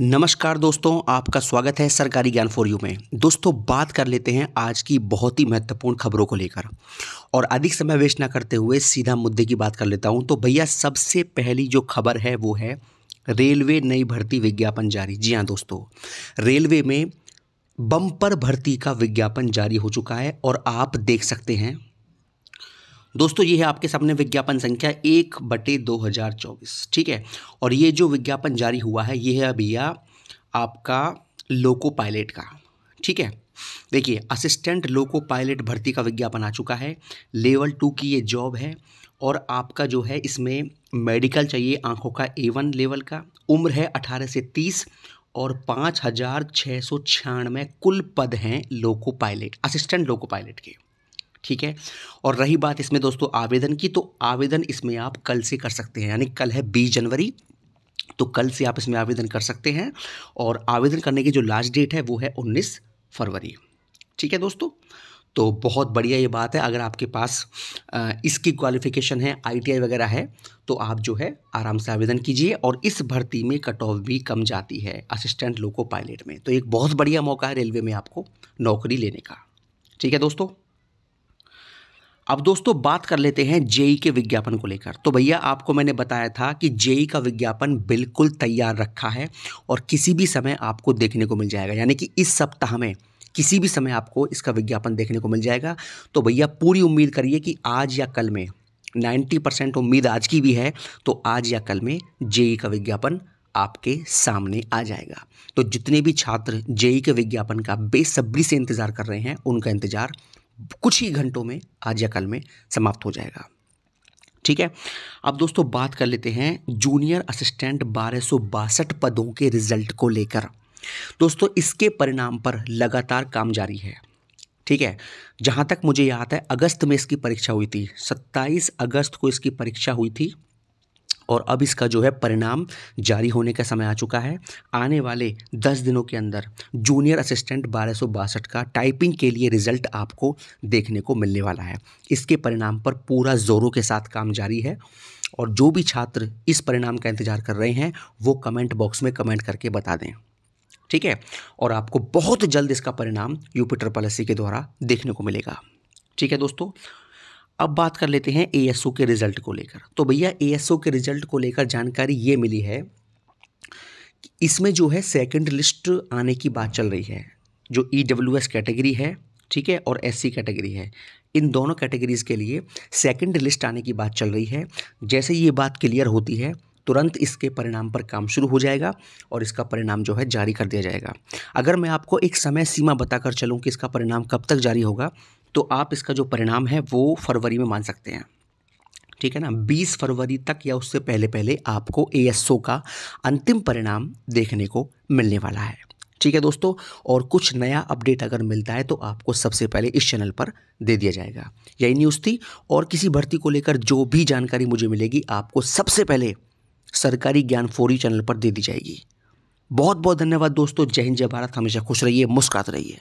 नमस्कार दोस्तों आपका स्वागत है सरकारी ज्ञान फॉर यू में दोस्तों बात कर लेते हैं आज की बहुत ही महत्वपूर्ण खबरों को लेकर और अधिक समय वेस्ट ना करते हुए सीधा मुद्दे की बात कर लेता हूं तो भैया सबसे पहली जो खबर है वो है रेलवे नई भर्ती विज्ञापन जारी जी हाँ दोस्तों रेलवे में बम्पर भर्ती का विज्ञापन जारी हो चुका है और आप देख सकते हैं दोस्तों ये है आपके सामने विज्ञापन संख्या एक बटे दो हज़ार चौबीस ठीक है और ये जो विज्ञापन जारी हुआ है ये है भैया आपका लोको पायलट का ठीक है देखिए असिस्टेंट लोको पायलट भर्ती का विज्ञापन आ चुका है लेवल टू की ये जॉब है और आपका जो है इसमें मेडिकल चाहिए आंखों का ए वन लेवल का उम्र है अठारह से तीस और पाँच हज़ार छः सौ छियानवे कुल पद हैं loco pilot assistant loco pilot के ठीक है और रही बात इसमें दोस्तों आवेदन की तो आवेदन इसमें आप कल से कर सकते हैं यानी कल है बीस जनवरी तो कल से आप इसमें आवेदन कर सकते हैं और आवेदन करने की जो लास्ट डेट है वो है उन्नीस फरवरी ठीक है दोस्तों तो बहुत बढ़िया ये बात है अगर आपके पास इसकी क्वालिफिकेशन है आईटीआई वगैरह है तो आप जो है आराम से आवेदन कीजिए और इस भर्ती में कट ऑफ भी कम जाती है असिस्टेंट लोको पायलट में तो एक बहुत बढ़िया मौका है रेलवे में आपको नौकरी लेने का ठीक है दोस्तों अब दोस्तों बात कर लेते हैं जेई के विज्ञापन को लेकर तो भैया आपको मैंने बताया था कि जेई का विज्ञापन बिल्कुल तैयार रखा है और किसी भी समय आपको देखने को मिल जाएगा यानी कि इस सप्ताह में किसी भी समय आपको इसका विज्ञापन देखने को मिल जाएगा तो भैया पूरी उम्मीद करिए कि आज या कल में 90 परसेंट उम्मीद आज की भी है तो आज या कल में जेई का विज्ञापन आपके सामने आ जाएगा तो जितने भी छात्र जेई के विज्ञापन का बेसब्री से इंतज़ार कर रहे हैं उनका इंतज़ार कुछ ही घंटों में आज या कल में समाप्त हो जाएगा ठीक है अब दोस्तों बात कर लेते हैं जूनियर असिस्टेंट बारह पदों के रिजल्ट को लेकर दोस्तों इसके परिणाम पर लगातार काम जारी है ठीक है जहां तक मुझे याद है अगस्त में इसकी परीक्षा हुई थी 27 अगस्त को इसकी परीक्षा हुई थी और अब इसका जो है परिणाम जारी होने का समय आ चुका है आने वाले दस दिनों के अंदर जूनियर असिस्टेंट बारह का टाइपिंग के लिए रिजल्ट आपको देखने को मिलने वाला है इसके परिणाम पर पूरा ज़ोरों के साथ काम जारी है और जो भी छात्र इस परिणाम का इंतज़ार कर रहे हैं वो कमेंट बॉक्स में कमेंट करके बता दें ठीक है और आपको बहुत जल्द इसका परिणाम यूपी ट्रिपल के द्वारा देखने को मिलेगा ठीक है दोस्तों अब बात कर लेते हैं ए के रिज़ल्ट को लेकर तो भैया ए के रिज़ल्ट को लेकर जानकारी ये मिली है कि इसमें जो है सेकंड लिस्ट आने की बात चल रही है जो ई डब्ल्यू एस कैटेगरी है ठीक है और एस सी कैटेगरी है इन दोनों कैटेगरीज़ के लिए सेकंड लिस्ट आने की बात चल रही है जैसे ये बात क्लियर होती है तुरंत इसके परिणाम पर काम शुरू हो जाएगा और इसका परिणाम जो है जारी कर दिया जाएगा अगर मैं आपको एक समय सीमा बताकर चलूँ कि इसका परिणाम कब तक जारी होगा तो आप इसका जो परिणाम है वो फरवरी में मान सकते हैं ठीक है ना 20 फरवरी तक या उससे पहले पहले आपको ए का अंतिम परिणाम देखने को मिलने वाला है ठीक है दोस्तों और कुछ नया अपडेट अगर मिलता है तो आपको सबसे पहले इस चैनल पर दे दिया जाएगा यही न्यूज़ थी और किसी भर्ती को लेकर जो भी जानकारी मुझे मिलेगी आपको सबसे पहले सरकारी ज्ञान फोरी चैनल पर दे दी जाएगी बहुत बहुत धन्यवाद दोस्तों जय हिंद जय भारत हमेशा खुश रहिए मुस्कात रहिए